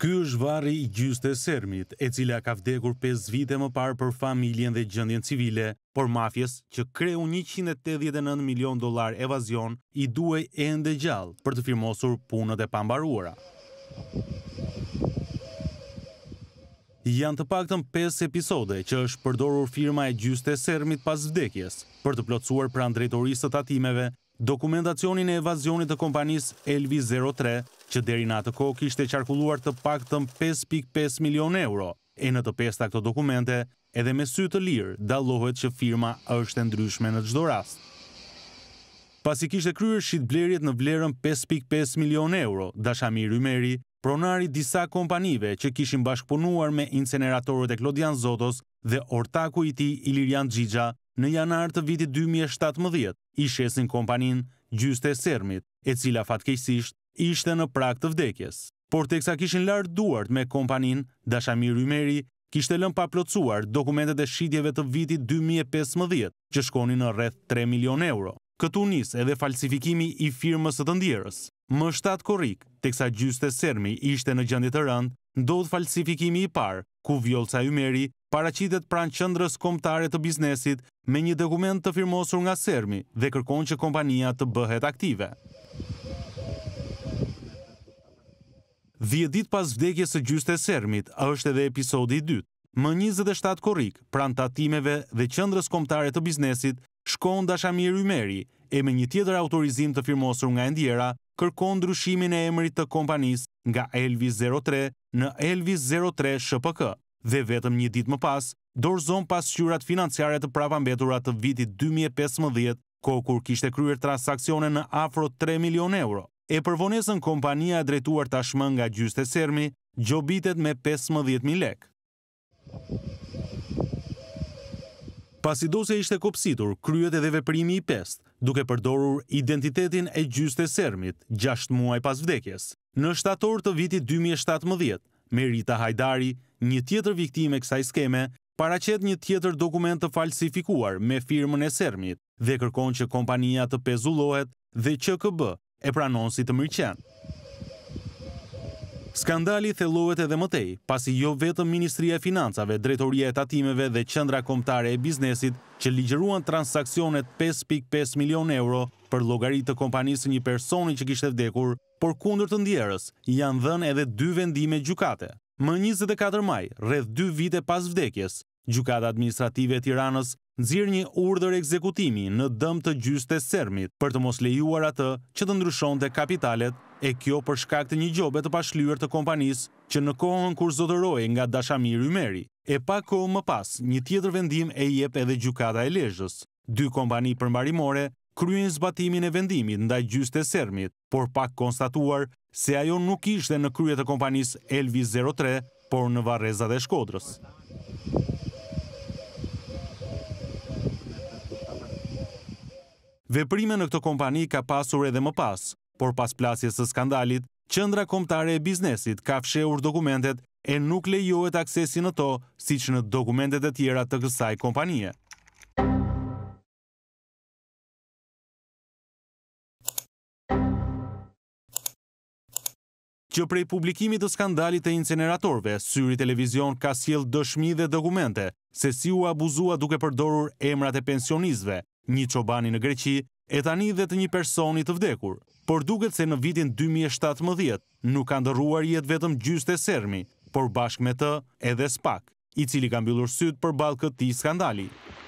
Ky është varri i gjyste të sërmit, e cila ka vdekur 5 vite më parë për familjen dhe gjëndjen civile, por mafjes që kreu 189 milion dolar evazion i duaj e ndë gjallë për të firmosur punët e pambaruara. Janë të paktën 5 episode që është përdorur firma e gjyste Sermit pas vdekjes për të plotësuar pran drejtorisë të tatimeve Dokumentacionin e evazionit të kompanis Elvi 03, që deri në atë kohë kishte qarkulluar të pak të 5.5 milion euro, e në të pesta këto dokumente, edhe me sy të lirë, dalohet që firma është e ndryshme në gjdo rast. Pas i kishte kryrë shqit blerjet në vlerën 5.5 milion euro, Shami Rymeri, pronari disa kompanive që kishin bashkëpunuar me inceneratorët e Klodian Zotos dhe ortaku i ti Ilirian Gjigja në janar të vitit 2017 i shesin kompanin Gjyste Sermit, e cila fatkejsisht ishte në prak të vdekjes. Por teksa kishin lartë duart me kompanin Dashamir Rymeri, kishte lën paplotësuar dokumentet e shqitjeve të vitit 2015, që shkoni në rreth 3 milion euro. Këtu nisë edhe falsifikimi i firmës të të ndjerës. Më shtatë korik, teksa gjyste Sermi ishte në gjëndit të rënd, ndodhë falsifikimi i parë, ku vjolë ca Rymeri paracitet pranë qëndrës komptare të biznesit me një dokument të firmosur nga Sermi dhe kërkon që kompania të bëhet aktive. Dhjetit pas vdekje së gjyste Sermit, a është edhe episodi i dytë. Më 27 korik, pranë tatimeve dhe qëndrës komptare të biznesit, shkon Dashamir Meri e me një tjetër autorizim të firmosur nga Endjera, kërkon ndryshimin e emrit të kompanis nga Elvis 03 në Elvis 03 SHPK dhe vetëm një ditë më pas, dorëzon pas shqyrat financiare të prapa të vitit 2015, ko kur kishte kryer transakcione në afro 3 milion euro. E përvonesën kompania e drejtuar tashmë nga gjyste sermi, gjobitet me 15.000 lek. Pas i ishte kopsitur, kryet edhe veprimi i pest, duke përdorur identitetin e gjyste sermit, 6 muaj pas vdekjes. Në shtator të vitit 2017, Merita Hajdari, një tjetër viktime kësa i skeme, paracet një tjetër dokument të falsifikuar me firmën e sermit dhe kërkon që kompania të pezullohet dhe që këbë e pranon si të mërqen. Skandali thellohet edhe mëtej, pasi jo vetëm Ministria e Financave, Drejtoria e Tatimeve dhe Qendra Kombëtare e Biznesit, që ligjëruan transaksionet 5.5 milion euro për llogaritë të kompanisë një personi që kishte vdekur por kundër të ndjerës janë dhënë edhe dy vendime gjukate. Më 24 maj, rreth 2 vite pas vdekjes, Gjukata Administrative e Tiranës nëzirë një urdër ekzekutimi në dëm të gjyste sërmit për të mos lejuar atë që të ndryshon të kapitalet e kjo për shkak të një gjobet të pashlyër të kompanis që në kohën kur zotëroj nga Dashamir Meri. E pa kohë më pas, një tjetër vendim e jep edhe Gjukata e Lejës. Dy kompani përmbarimore kryen zbatimin e vendimit nda gjyst e sermit, por pak konstatuar se ajo nuk ishte në kryet e kompanis Elvis 03, por në Vareza dhe Shkodrës. Veprime në këto kompani ka pasur edhe më pas, por pas plasjes së skandalit, qëndra komptare e biznesit ka fsheur dokumentet e nuk lejohet aksesin në to, si që në dokumentet e tjera të kësaj kompanie. që prej publikimit të skandalit të inceneratorve, syri televizion ka siel dëshmi dhe dokumente se si u abuzua duke përdorur emrat e pensionizve, një qobani në Greqi, e tani dhe të një personit të vdekur. Por duket se në vitin 2017 nuk kanë dëruar jetë vetëm gjyste sermi, por bashk me të edhe spak, i cili kanë bëllur sytë për balë këti skandalit.